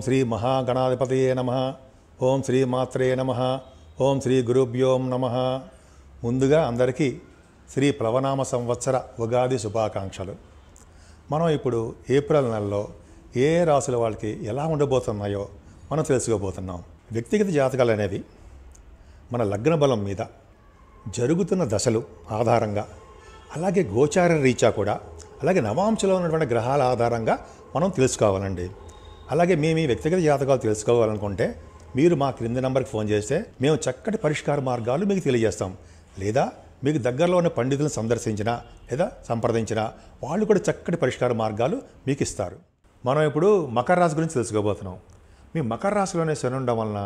ఓం శ్రీ మహాగణాధిపతయే నమ ఓం శ్రీ మాత్రే నమ ఓం శ్రీ గురుభ్యోం నమ ముందుగా అందరికీ శ్రీ ప్లవనామ సంవత్సర ఉగాది శుభాకాంక్షలు మనం ఇప్పుడు ఏప్రిల్ నెలలో ఏ రాసుల వాళ్ళకి ఎలా ఉండబోతున్నాయో మనం తెలుసుకోబోతున్నాం వ్యక్తిగత జాతకాలు అనేవి మన లగ్న బలం మీద జరుగుతున్న దశలు ఆధారంగా అలాగే గోచార రీచా కూడా అలాగే నవాంశలో ఉన్నటువంటి గ్రహాల ఆధారంగా మనం తెలుసుకోవాలండి అలాగే మేము మీ వ్యక్తిగత జాతకాలు తెలుసుకోవాలనుకుంటే మీరు మా క్రింది నంబర్కి ఫోన్ చేస్తే మేము చక్కటి పరిష్కార మార్గాలు మీకు తెలియజేస్తాం లేదా మీకు దగ్గరలో ఉన్న పండితులను సందర్శించినా లేదా సంప్రదించినా వాళ్ళు కూడా చక్కటి పరిష్కార మార్గాలు మీకు ఇస్తారు మనం ఇప్పుడు మకర రాశి గురించి తెలుసుకోబోతున్నాం మీ మకర రాశిలోనే శని ఉండడం వలన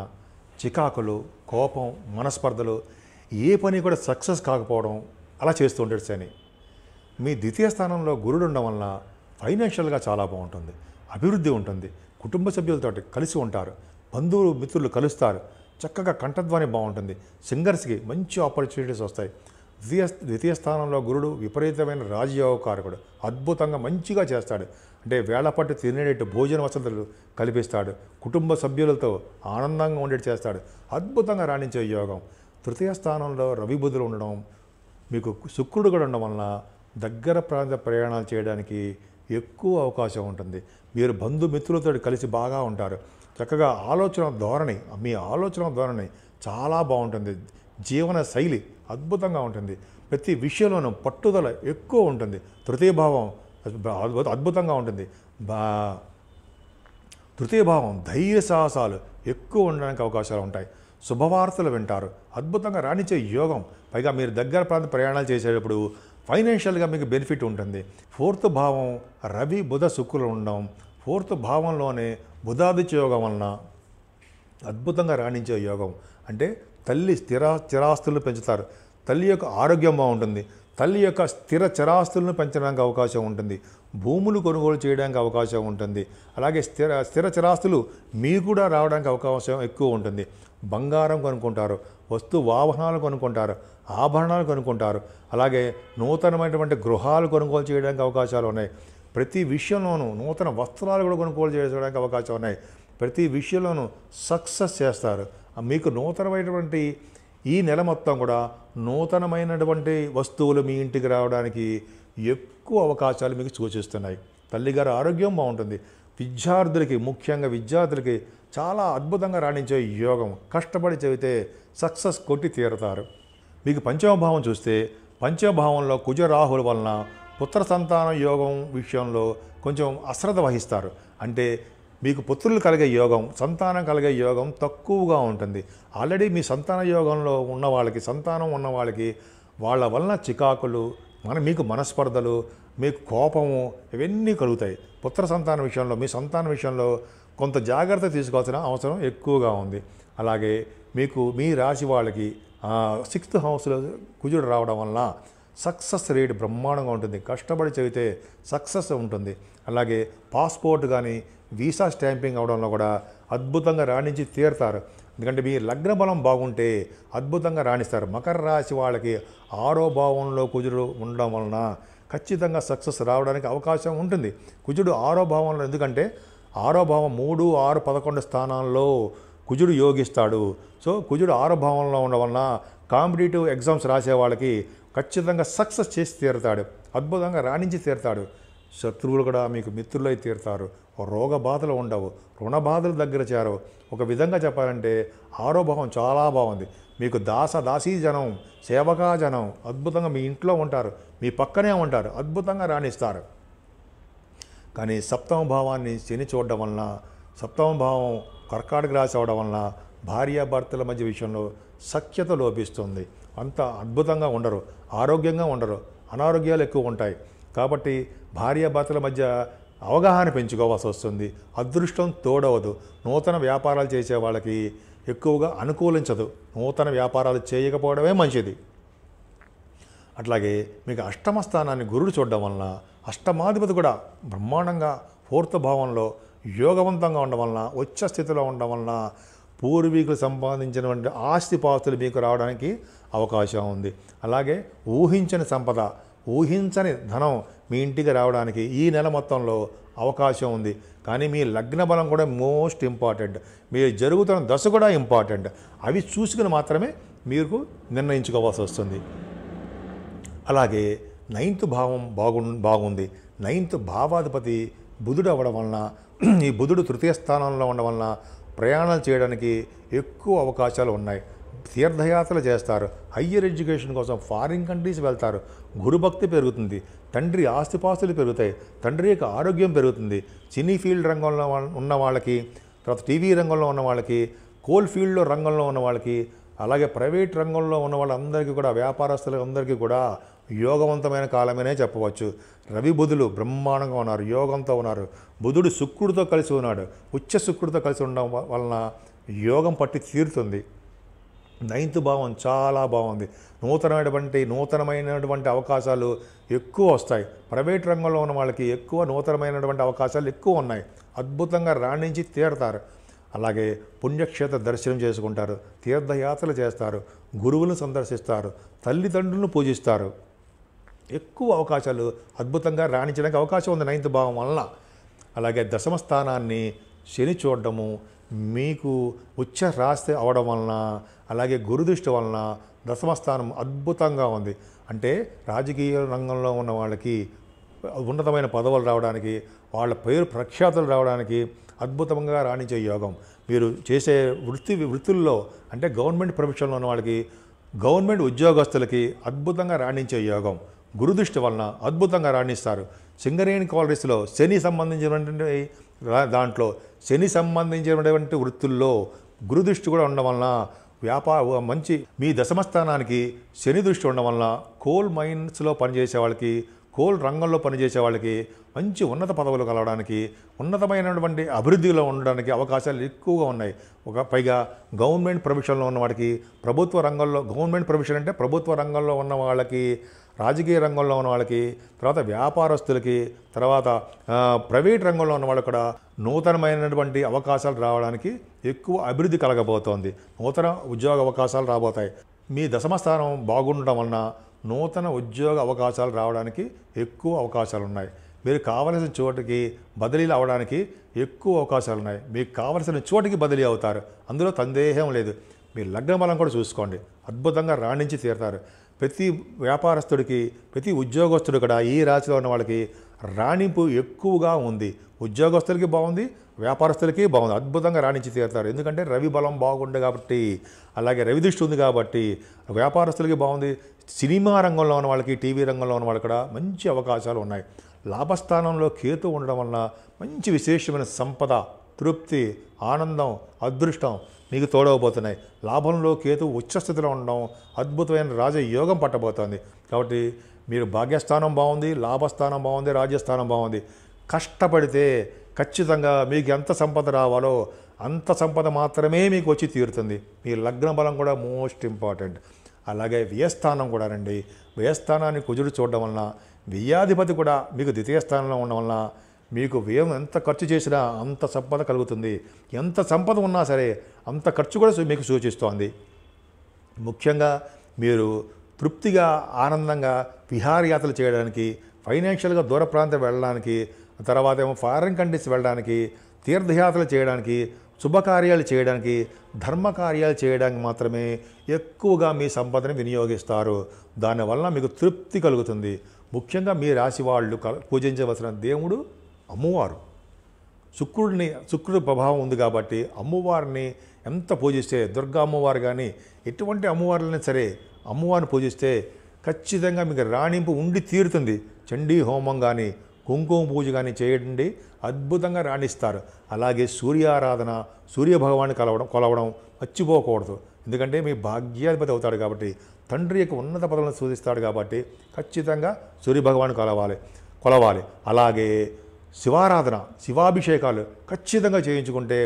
చికాకులు కోపం మనస్పర్ధలు ఏ పని కూడా సక్సెస్ కాకపోవడం అలా చేస్తూ ఉండేది శని మీ ద్వితీయ స్థానంలో గురుడు ఉండడం వలన ఫైనాన్షియల్గా చాలా బాగుంటుంది అభివృద్ధి ఉంటుంది కుటుంబ సభ్యులతో కలిసి ఉంటారు బంధువులు మిత్రులు కలుస్తారు చక్కగా కంఠధ్వని బాగుంటుంది సింగర్స్కి మంచి ఆపర్చునిటీస్ వస్తాయి ద్వితీయ ద్వితీయ స్థానంలో గురుడు విపరీతమైన రాజయోగకారకుడు అద్భుతంగా మంచిగా చేస్తాడు అంటే వేళపట్టు తినేటట్టు భోజన వసతులు కల్పిస్తాడు కుటుంబ సభ్యులతో ఆనందంగా ఉండేట్టు చేస్తాడు అద్భుతంగా రాణించే యోగం తృతీయ స్థానంలో రవి బుధులు ఉండడం మీకు శుక్రుడు కూడా ఉండడం వలన దగ్గర ప్రాంత ప్రయాణాలు చేయడానికి ఎక్కువ అవకాశం ఉంటుంది మీరు బంధుమిత్రులతో కలిసి బాగా ఉంటారు చక్కగా ఆలోచన ధోరణి మీ ఆలోచన ధోరణి చాలా బాగుంటుంది జీవన శైలి అద్భుతంగా ఉంటుంది ప్రతి విషయంలోనూ పట్టుదల ఎక్కువ ఉంటుంది తృతీయభావం అద్భుతంగా ఉంటుంది బా తృతీయభావం ధైర్య సాహసాలు ఎక్కువ ఉండడానికి అవకాశాలు ఉంటాయి శుభవార్తలు వింటారు అద్భుతంగా రాణించే యోగం పైగా మీరు దగ్గర ప్రాంత ప్రయాణాలు చేసేటప్పుడు ఫైనాన్షియల్గా మీకు బెనిఫిట్ ఉంటుంది ఫోర్త్ భావం రవి బుధ శుక్రులు ఉండడం ఫోర్త్ భావంలోనే బుధాదిత్య యోగం వలన అద్భుతంగా రాణించే యోగం అంటే తల్లి స్థిరా స్థిరాస్తులు పెంచుతారు తల్లి యొక్క ఆరోగ్యం బాగుంటుంది తల్లి యొక్క స్థిర చరాస్తులను పెంచడానికి అవకాశం ఉంటుంది భూములు కొనుగోలు చేయడానికి అవకాశం ఉంటుంది అలాగే స్థిర స్థిర చరాస్తులు మీకు కూడా రావడానికి అవకాశం ఎక్కువ ఉంటుంది బంగారం కొనుక్కుంటారు వస్తు వాహనాలు కొనుక్కుంటారు ఆభరణాలు కొనుక్కుంటారు అలాగే నూతనమైనటువంటి గృహాలు కొనుగోలు చేయడానికి అవకాశాలు ఉన్నాయి ప్రతి విషయంలోనూ నూతన వస్త్రాలు కూడా కొనుగోలు చేసుకోవడానికి అవకాశం ఉన్నాయి ప్రతి విషయంలోనూ సక్సెస్ చేస్తారు మీకు నూతనమైనటువంటి ఈ నెల మొత్తం కూడా నూతనమైనటువంటి వస్తువులు మీ ఇంటికి రావడానికి ఎక్కువ అవకాశాలు మీకు సూచిస్తున్నాయి తల్లిగారి ఆరోగ్యం బాగుంటుంది విద్యార్థులకి ముఖ్యంగా విద్యార్థులకి చాలా అద్భుతంగా రాణించే యోగం కష్టపడి చదివితే సక్సెస్ కొట్టి తీరుతారు మీకు పంచమభావం చూస్తే పంచమభావంలో కుజరాహుల వలన పుత్ర సంతాన యోగం విషయంలో కొంచెం అశ్రద్ధ వహిస్తారు అంటే మీకు పుత్రులు కలిగే యోగం సంతానం కలిగే యోగం తక్కువగా ఉంటుంది ఆల్రెడీ మీ సంతాన యోగంలో ఉన్న వాళ్ళకి సంతానం ఉన్న వాళ్ళకి వాళ్ళ వలన చికాకులు మన మీకు మనస్పర్ధలు మీకు కోపము ఇవన్నీ కలుగుతాయి పుత్ర సంతాన విషయంలో మీ సంతాన విషయంలో కొంత జాగ్రత్త తీసుకోవాల్సిన అవసరం ఎక్కువగా ఉంది అలాగే మీకు మీ రాశి వాళ్ళకి సిక్స్త్ హౌస్లో కుజుడు రావడం వల్ల సక్సెస్ రేట్ బ్రహ్మాండంగా ఉంటుంది కష్టపడి చదివితే సక్సెస్ ఉంటుంది అలాగే పాస్పోర్ట్ కానీ వీసా స్టాంపింగ్ అవడంలో కూడా అద్భుతంగా రాణించి తీరుతారు ఎందుకంటే మీ లగ్న బలం బాగుంటే అద్భుతంగా రాణిస్తారు మకర రాశి వాళ్ళకి ఆరో భావంలో కుజుడు ఉండడం వలన ఖచ్చితంగా సక్సెస్ రావడానికి అవకాశం ఉంటుంది కుజుడు ఆరో భావంలో ఎందుకంటే ఆరో భావం మూడు ఆరు పదకొండు స్థానాల్లో కుజుడు యోగిస్తాడు సో కుజుడు ఆరో భావంలో ఉండడం వలన కాంపిటేటివ్ ఎగ్జామ్స్ రాసే వాళ్ళకి ఖచ్చితంగా సక్సెస్ చేసి తీరుతాడు అద్భుతంగా రాణించి తీరుతాడు శత్రువులు కూడా మీకు మిత్రులై తీరుతారు రోగ బాధలు ఉండవు రుణ బాధలు దగ్గర చేరవు ఒక విధంగా చెప్పాలంటే ఆరోభావం చాలా బాగుంది మీకు దాస దాసీ జనం సేవకా జనం అద్భుతంగా మీ ఇంట్లో ఉంటారు మీ పక్కనే ఉంటారు అద్భుతంగా రాణిస్తారు కానీ సప్తమ భావాన్ని శని చూడడం వలన సప్తమ భావం కర్కాటక రాసి అవడం వలన భార్యాభర్తల మధ్య విషయంలో సఖ్యత లోపిస్తుంది అంత అద్భుతంగా ఉండరు ఆరోగ్యంగా ఉండరు అనారోగ్యాలు ఎక్కువ ఉంటాయి కాబట్టి భార్యాభర్తల మధ్య అవగాహన పెంచుకోవాల్సి వస్తుంది అదృష్టం తోడవదు నూతన వ్యాపారాలు చేసే వాళ్ళకి ఎక్కువగా అనుకూలించదు నూతన వ్యాపారాలు చేయకపోవడమే మంచిది అట్లాగే మీకు అష్టమ స్థానాన్ని గురుడు చూడడం వలన అష్టమాధిపతి కూడా బ్రహ్మాండంగా పూర్తభావంలో భావంలో యోగవంతంగా ఉండడం వలన ఉచ్చ స్థితిలో ఉండడం వలన పూర్వీకులు సంపాదించినటువంటి ఆస్తి పాస్తులు మీకు రావడానికి అవకాశం ఉంది అలాగే ఊహించని సంపద ఊహించని ధనం మీ ఇంటికి రావడానికి ఈ నెల మొత్తంలో అవకాశం ఉంది కానీ మీ లగ్న బలం కూడా మోస్ట్ ఇంపార్టెంట్ మీరు జరుగుతున్న దశ కూడా ఇంపార్టెంట్ అవి చూసుకుని మాత్రమే మీరు నిర్ణయించుకోవాల్సి వస్తుంది అలాగే నైన్త్ భావం బాగు బాగుంది నైన్త్ భావాధిపతి బుధుడు అవ్వడం వలన ఈ బుధుడు తృతీయ స్థానంలో ఉండడం వలన ప్రయాణాలు చేయడానికి ఎక్కువ అవకాశాలు ఉన్నాయి తీర్థయాత్రలు చేస్తారు హయ్యర్ ఎడ్యుకేషన్ కోసం ఫారిన్ కంట్రీస్ వెళ్తారు గురుభక్తి పెరుగుతుంది తండ్రి ఆస్తిపాస్తులు పెరుగుతాయి తండ్రి యొక్క ఆరోగ్యం పెరుగుతుంది సినీ ఫీల్డ్ రంగంలో ఉన్న వాళ్ళకి తర్వాత టీవీ రంగంలో ఉన్న వాళ్ళకి కోల్ ఫీల్డ్లో రంగంలో ఉన్న వాళ్ళకి అలాగే ప్రైవేట్ రంగంలో ఉన్న వాళ్ళందరికీ కూడా వ్యాపారస్తులందరికీ కూడా యోగవంతమైన కాలమేనే చెప్పవచ్చు రవి బుధులు బ్రహ్మాండంగా ఉన్నారు యోగంతో ఉన్నారు బుధుడు శుక్రుడితో కలిసి ఉన్నాడు ఉచ్చ శుక్రుడితో కలిసి ఉండడం వలన యోగం పట్టి తీరుతుంది నైన్త్ భావం చాలా బాగుంది నూతనమైనటువంటి నూతనమైనటువంటి అవకాశాలు ఎక్కువ వస్తాయి ప్రైవేట్ రంగంలో ఉన్న వాళ్ళకి ఎక్కువ నూతనమైనటువంటి అవకాశాలు ఎక్కువ ఉన్నాయి అద్భుతంగా రాణించి తీరతారు అలాగే పుణ్యక్షేత్ర దర్శనం చేసుకుంటారు తీర్థయాత్రలు చేస్తారు గురువులను సందర్శిస్తారు తల్లిదండ్రులను పూజిస్తారు ఎక్కువ అవకాశాలు అద్భుతంగా రాణించడానికి అవకాశం ఉంది నైన్త్ భావం వలన అలాగే దశమ స్థానాన్ని శని చూడడము మీకు ఉచ్చ రాస్తి అవడం వలన అలాగే గురుదృష్టి వలన దశమ స్థానం అద్భుతంగా ఉంది అంటే రాజకీయ రంగంలో ఉన్న వాళ్ళకి ఉన్నతమైన పదవులు రావడానికి వాళ్ళ పేరు ప్రఖ్యాతులు రావడానికి అద్భుతంగా రాణించే యోగం మీరు చేసే వృత్తి వృత్తుల్లో అంటే గవర్నమెంట్ ప్రొఫెషన్లో ఉన్న వాళ్ళకి గవర్నమెంట్ ఉద్యోగస్తులకి అద్భుతంగా రాణించే యోగం గురుదృష్టి వలన అద్భుతంగా రాణిస్తారు సింగరేణి కాలరీస్లో శని సంబంధించినటువంటి దాంట్లో శని సంబంధించినటువంటి వృత్తుల్లో గురుదృష్టి కూడా ఉండడం వలన వ్యాపార మంచి మీ దశమస్థానానికి శని దృష్టి ఉండడం వలన కోల్ మైన్స్లో పనిచేసే వాళ్ళకి కోల్ రంగంలో పనిచేసే వాళ్ళకి మంచి ఉన్నత పదవులు కలవడానికి ఉన్నతమైనటువంటి అభివృద్ధిలో ఉండడానికి అవకాశాలు ఎక్కువగా ఉన్నాయి ఒక పైగా గవర్నమెంట్ ప్రొఫెషన్లో ఉన్న వాడికి ప్రభుత్వ రంగంలో గవర్నమెంట్ ప్రొఫెషన్ అంటే ప్రభుత్వ రంగంలో ఉన్న వాళ్ళకి రాజకీయ రంగంలో ఉన్న వాళ్ళకి తర్వాత వ్యాపారస్తులకి తర్వాత ప్రైవేట్ రంగంలో ఉన్న వాళ్ళకి కూడా నూతనమైనటువంటి అవకాశాలు రావడానికి ఎక్కువ అభివృద్ధి కలగబోతోంది నూతన ఉద్యోగ అవకాశాలు రాబోతాయి మీ దశమ స్థానం బాగుండడం వలన నూతన ఉద్యోగ అవకాశాలు రావడానికి ఎక్కువ అవకాశాలు ఉన్నాయి మీరు కావలసిన చోటికి బదిలీలు అవడానికి ఎక్కువ అవకాశాలు ఉన్నాయి మీకు కావలసిన చోటికి బదిలీ అవుతారు అందులో సందేహం లేదు మీ లగ్న బలం కూడా చూసుకోండి అద్భుతంగా రాణించి తీరుతారు ప్రతి వ్యాపారస్తుడికి ప్రతి ఉద్యోగస్తుడు కూడా ఈ రాశిలో ఉన్న వాళ్ళకి రాణింపు ఎక్కువగా ఉంది ఉద్యోగస్తులకి బాగుంది వ్యాపారస్తులకి బాగుంది అద్భుతంగా రాణించి తీరుతారు ఎందుకంటే రవి బలం బాగుంది కాబట్టి అలాగే రవి దృష్టి ఉంది కాబట్టి వ్యాపారస్తులకి బాగుంది సినిమా రంగంలో ఉన్న వాళ్ళకి టీవీ రంగంలో ఉన్న వాళ్ళకి కూడా మంచి అవకాశాలు ఉన్నాయి లాభస్థానంలో కేతు ఉండడం వలన మంచి విశేషమైన సంపద తృప్తి ఆనందం అదృష్టం మీకు తోడవబోతున్నాయి లాభంలో కేతు ఉచ్చస్థితిలో ఉండడం అద్భుతమైన రాజయోగం పట్టబోతోంది కాబట్టి మీరు భాగ్యస్థానం బాగుంది లాభస్థానం బాగుంది రాజ్యస్థానం బాగుంది కష్టపడితే ఖచ్చితంగా మీకు ఎంత సంపద రావాలో అంత సంపద మాత్రమే మీకు వచ్చి తీరుతుంది మీ లగ్న బలం కూడా మోస్ట్ ఇంపార్టెంట్ అలాగే వ్యయస్థానం కూడా రండి వ్యయస్థానాన్ని కుజుడు చూడడం వలన వ్యయాధిపతి కూడా మీకు ద్వితీయ స్థానంలో ఉండడం వలన మీకు వ్యయం ఎంత ఖర్చు చేసినా అంత సంపద కలుగుతుంది ఎంత సంపద ఉన్నా సరే అంత ఖర్చు కూడా మీకు సూచిస్తోంది ముఖ్యంగా మీరు తృప్తిగా ఆనందంగా విహారయాత్రలు చేయడానికి ఫైనాన్షియల్గా దూర ప్రాంతం వెళ్ళడానికి తర్వాత ఏమో ఫారిన్ కంట్రీస్ వెళ్ళడానికి తీర్థయాత్రలు చేయడానికి శుభకార్యాలు చేయడానికి ధర్మకార్యాలు చేయడానికి మాత్రమే ఎక్కువగా మీ సంపదని వినియోగిస్తారు దానివల్ల మీకు తృప్తి కలుగుతుంది ముఖ్యంగా మీ రాశి వాళ్ళు పూజించవలసిన దేవుడు అమ్మవారు శుక్రుడిని శుక్రుడి ప్రభావం ఉంది కాబట్టి అమ్మవారిని ఎంత పూజిస్తే దుర్గా అమ్మవారు కానీ ఎటువంటి అమ్మవారులైనా సరే అమ్మవారిని పూజిస్తే ఖచ్చితంగా మీకు రాణింపు ఉండి తీరుతుంది చండీ హోమం కానీ కుంకుమ పూజ కానీ చేయండి అద్భుతంగా రాణిస్తారు అలాగే సూర్యారాధన సూర్యభగవాన్ని కలవడం కొలవడం మర్చిపోకూడదు ఎందుకంటే మీ భాగ్యాధిపతి అవుతాడు కాబట్టి తండ్రి యొక్క ఉన్నత పదవులను సూచిస్తాడు కాబట్టి ఖచ్చితంగా సూర్యభగవాన్ని కొలవాలి కొలవాలి అలాగే శివారాధన శివాభిషేకాలు ఖచ్చితంగా చేయించుకుంటే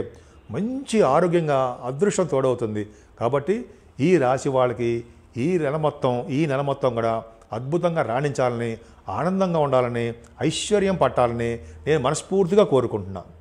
మంచి ఆరోగ్యంగా అదృష్టం తోడవుతుంది కాబట్టి ఈ రాశి వాళ్ళకి ఈ నెల మొత్తం ఈ నెల మొత్తం కూడా అద్భుతంగా రాణించాలని ఆనందంగా ఉండాలని ఐశ్వర్యం పట్టాలని నేను మనస్ఫూర్తిగా కోరుకుంటున్నాను